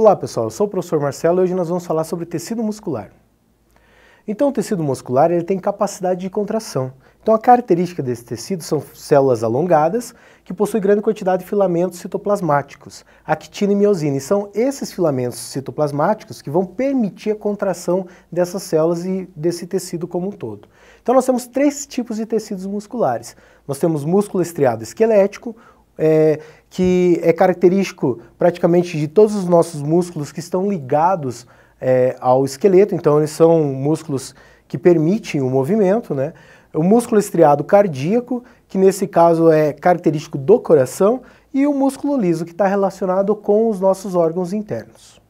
Olá pessoal, eu sou o professor Marcelo e hoje nós vamos falar sobre tecido muscular. Então o tecido muscular ele tem capacidade de contração. Então a característica desse tecido são células alongadas que possuem grande quantidade de filamentos citoplasmáticos, actina e miosina. E são esses filamentos citoplasmáticos que vão permitir a contração dessas células e desse tecido como um todo. Então nós temos três tipos de tecidos musculares. Nós temos músculo estriado esquelético, é, que é característico praticamente de todos os nossos músculos que estão ligados é, ao esqueleto, então eles são músculos que permitem o movimento, né? O músculo estriado cardíaco, que nesse caso é característico do coração, e o músculo liso, que está relacionado com os nossos órgãos internos.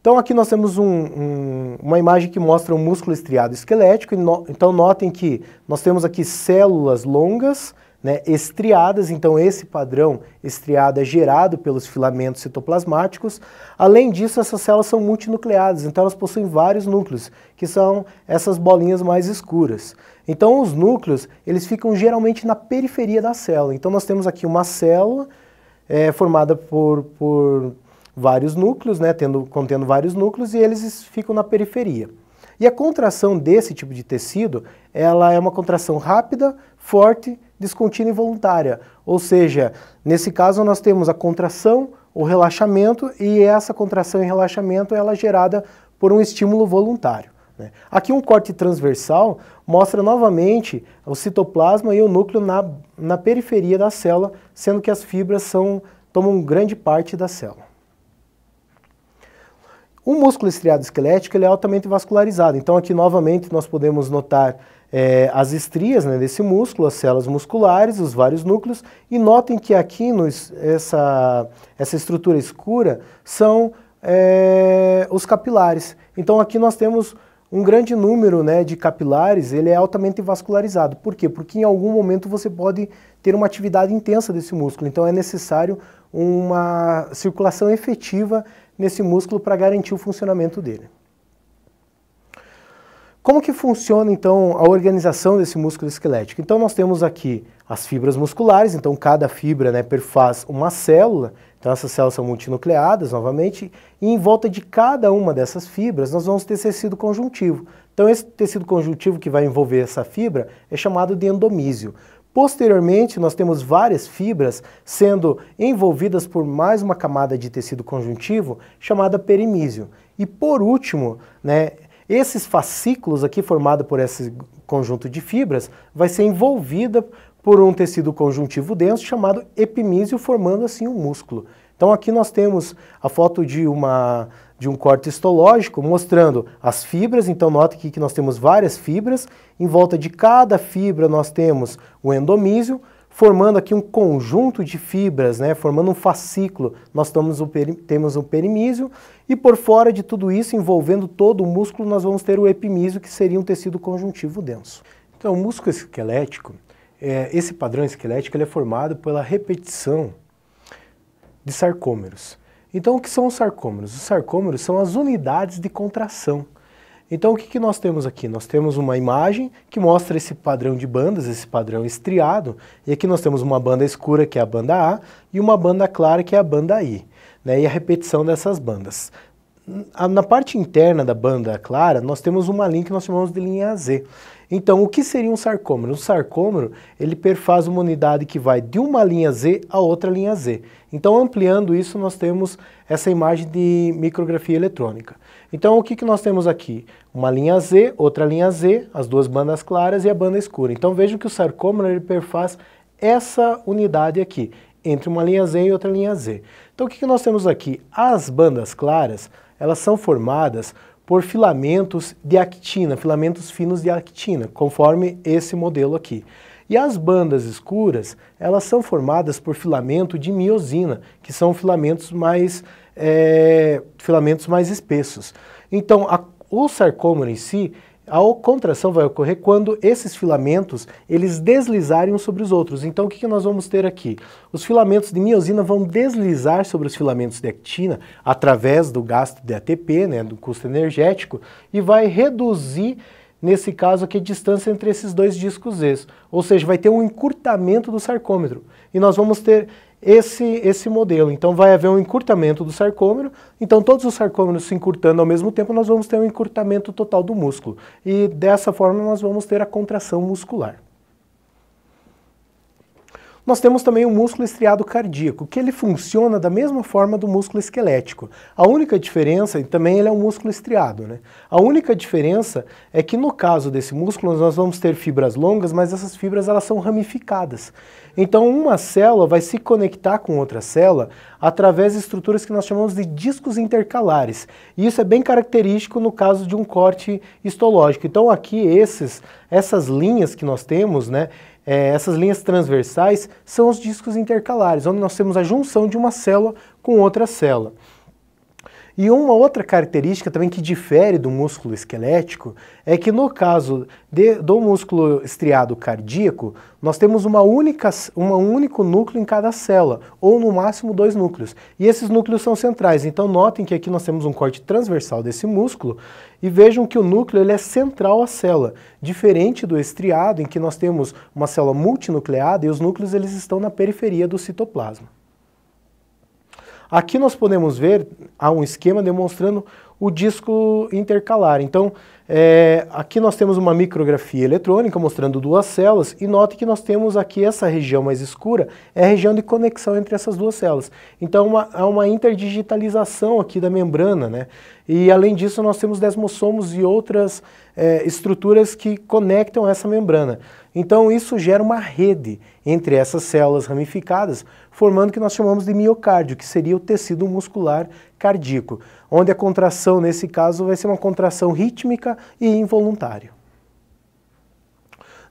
Então aqui nós temos um, um, uma imagem que mostra o um músculo estriado esquelético, no, então notem que nós temos aqui células longas, né, estriadas, então esse padrão estriado é gerado pelos filamentos citoplasmáticos. Além disso, essas células são multinucleadas, então elas possuem vários núcleos, que são essas bolinhas mais escuras. Então os núcleos, eles ficam geralmente na periferia da célula. Então nós temos aqui uma célula é, formada por, por vários núcleos, né, tendo, contendo vários núcleos, e eles ficam na periferia. E a contração desse tipo de tecido, ela é uma contração rápida, forte descontínua e voluntária. Ou seja, nesse caso nós temos a contração, o relaxamento e essa contração e relaxamento ela é gerada por um estímulo voluntário. Né? Aqui um corte transversal mostra novamente o citoplasma e o núcleo na, na periferia da célula, sendo que as fibras são, tomam grande parte da célula. O músculo estriado esquelético ele é altamente vascularizado, então aqui novamente nós podemos notar é, as estrias né, desse músculo, as células musculares, os vários núcleos, e notem que aqui nos, essa, essa estrutura escura são é, os capilares. Então aqui nós temos um grande número né, de capilares, ele é altamente vascularizado. Por quê? Porque em algum momento você pode ter uma atividade intensa desse músculo, então é necessário uma circulação efetiva nesse músculo para garantir o funcionamento dele. Como que funciona então a organização desse músculo esquelético? Então nós temos aqui as fibras musculares, então cada fibra né, perfaz uma célula, então essas células são multinucleadas novamente, e em volta de cada uma dessas fibras nós vamos ter tecido conjuntivo. Então esse tecido conjuntivo que vai envolver essa fibra é chamado de endomísio. Posteriormente, nós temos várias fibras sendo envolvidas por mais uma camada de tecido conjuntivo chamada perimísio. E por último, né, esses fascículos aqui formados por esse conjunto de fibras vai ser envolvida por um tecido conjuntivo denso chamado epimísio, formando assim um músculo. Então aqui nós temos a foto de uma de um corte histológico mostrando as fibras. Então, nota aqui que nós temos várias fibras. Em volta de cada fibra nós temos o endomísio, formando aqui um conjunto de fibras, né? formando um fascículo. Nós temos o, peri temos o perimísio e por fora de tudo isso, envolvendo todo o músculo, nós vamos ter o epimísio, que seria um tecido conjuntivo denso. Então, o músculo esquelético, é, esse padrão esquelético ele é formado pela repetição de sarcômeros. Então, o que são os sarcômeros? Os sarcômeros são as unidades de contração. Então, o que, que nós temos aqui? Nós temos uma imagem que mostra esse padrão de bandas, esse padrão estriado, e aqui nós temos uma banda escura, que é a banda A, e uma banda clara, que é a banda I, né? e a repetição dessas bandas na parte interna da banda clara, nós temos uma linha que nós chamamos de linha Z. Então, o que seria um sarcômero? Um sarcômero, ele perfaz uma unidade que vai de uma linha Z a outra linha Z. Então, ampliando isso, nós temos essa imagem de micrografia eletrônica. Então, o que, que nós temos aqui? Uma linha Z, outra linha Z, as duas bandas claras e a banda escura. Então, vejam que o sarcômero, ele perfaz essa unidade aqui entre uma linha Z e outra linha Z. Então o que, nós temos aqui? As bandas claras, elas são formadas por filamentos de actina, filamentos finos de actina, conforme esse modelo aqui. E as bandas escuras, elas são formadas por filamento de miosina, que são filamentos mais, é, filamentos mais espessos. Então, a, o sarcômero em si, a contração vai ocorrer quando esses filamentos eles deslizarem uns sobre os outros. Então o que, nós vamos ter aqui? Os filamentos de miosina vão deslizar sobre os filamentos de actina através do gasto de ATP, né, do custo energético, e vai reduzir, nesse caso aqui, a distância entre esses dois discos Z. Ou seja, vai ter um encurtamento do sarcômetro. E nós vamos ter esse, esse modelo. Então vai haver um encurtamento do sarcômero, então todos os sarcômeros se encurtando ao mesmo tempo, nós vamos ter um encurtamento total do músculo. E dessa forma nós vamos ter a contração muscular. Nós temos também o músculo estriado cardíaco, que ele funciona da mesma forma do músculo esquelético. A única diferença, e também ele é um músculo estriado, né? A única diferença é que no caso desse músculo nós vamos ter fibras longas, mas essas fibras elas são ramificadas. Então uma célula vai se conectar com outra célula através de estruturas que nós chamamos de discos intercalares. E isso é bem característico no caso de um corte histológico. Então aqui esses, essas linhas que nós temos, né, é, essas linhas transversais são os discos intercalares, onde nós temos a junção de uma célula com outra célula. E uma outra característica também que difere do músculo esquelético é que no caso de, do músculo estriado cardíaco, nós temos uma única, um único núcleo em cada célula, ou no máximo dois núcleos. E esses núcleos são centrais, então notem que aqui nós temos um corte transversal desse músculo e vejam que o núcleo ele é central à célula, diferente do estriado em que nós temos uma célula multinucleada e os núcleos eles estão na periferia do citoplasma. Aqui nós podemos ver, há um esquema demonstrando o disco intercalar. Então, é, aqui nós temos uma micrografia eletrônica mostrando duas células e note que nós temos aqui essa região mais escura, é a região de conexão entre essas duas células. Então, uma, há uma interdigitalização aqui da membrana, né? E além disso, nós temos desmossomos e outras é, estruturas que conectam essa membrana. Então, isso gera uma rede entre essas células ramificadas, formando o que nós chamamos de miocárdio, que seria o tecido muscular cardíaco, onde a contração, nesse caso, vai ser uma contração rítmica e involuntária.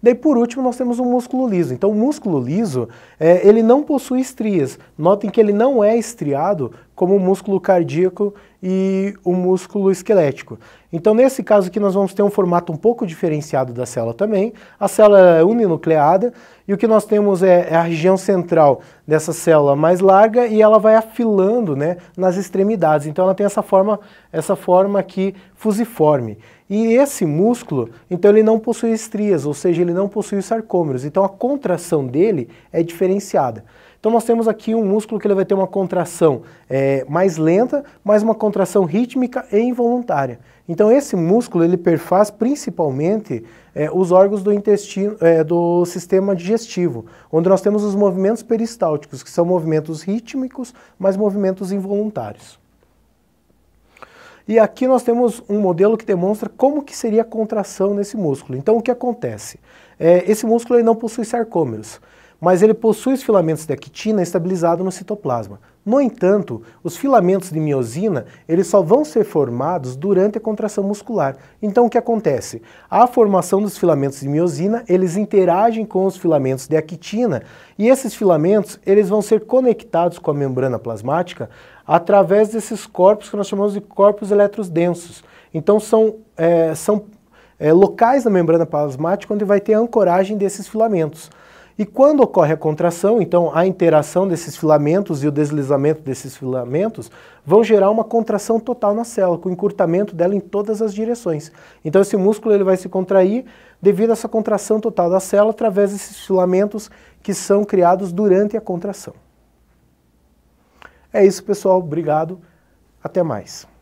Daí, por último, nós temos o músculo liso. Então, o músculo liso, é, ele não possui estrias. Notem que ele não é estriado como o músculo cardíaco e o músculo esquelético. Então, nesse caso aqui, nós vamos ter um formato um pouco diferenciado da célula também. A célula é uninucleada e o que nós temos é, é a região central dessa célula mais larga e ela vai afilando né, nas extremidades. Então, ela tem essa forma, essa forma aqui fusiforme. E esse músculo, então ele não possui estrias, ou seja, ele não possui sarcômeros. Então a contração dele é diferenciada. Então nós temos aqui um músculo que ele vai ter uma contração é, mais lenta, mas uma contração rítmica e involuntária. Então esse músculo ele perfaz principalmente é, os órgãos do intestino, é, do sistema digestivo, onde nós temos os movimentos peristálticos, que são movimentos rítmicos, mas movimentos involuntários. E aqui nós temos um modelo que demonstra como que seria a contração nesse músculo. Então o que acontece? É, esse músculo ele não possui sarcômeros mas ele possui os filamentos de actina estabilizado no citoplasma. No entanto, os filamentos de miosina, eles só vão ser formados durante a contração muscular. Então o que acontece? A formação dos filamentos de miosina, eles interagem com os filamentos de actina, e esses filamentos, eles vão ser conectados com a membrana plasmática através desses corpos que nós chamamos de corpos eletrodensos. Então são, é, são é, locais da membrana plasmática onde vai ter a ancoragem desses filamentos. E quando ocorre a contração, então a interação desses filamentos e o deslizamento desses filamentos vão gerar uma contração total na célula, com encurtamento dela em todas as direções. Então esse músculo ele vai se contrair devido a essa contração total da célula através desses filamentos que são criados durante a contração. É isso, pessoal. Obrigado. Até mais.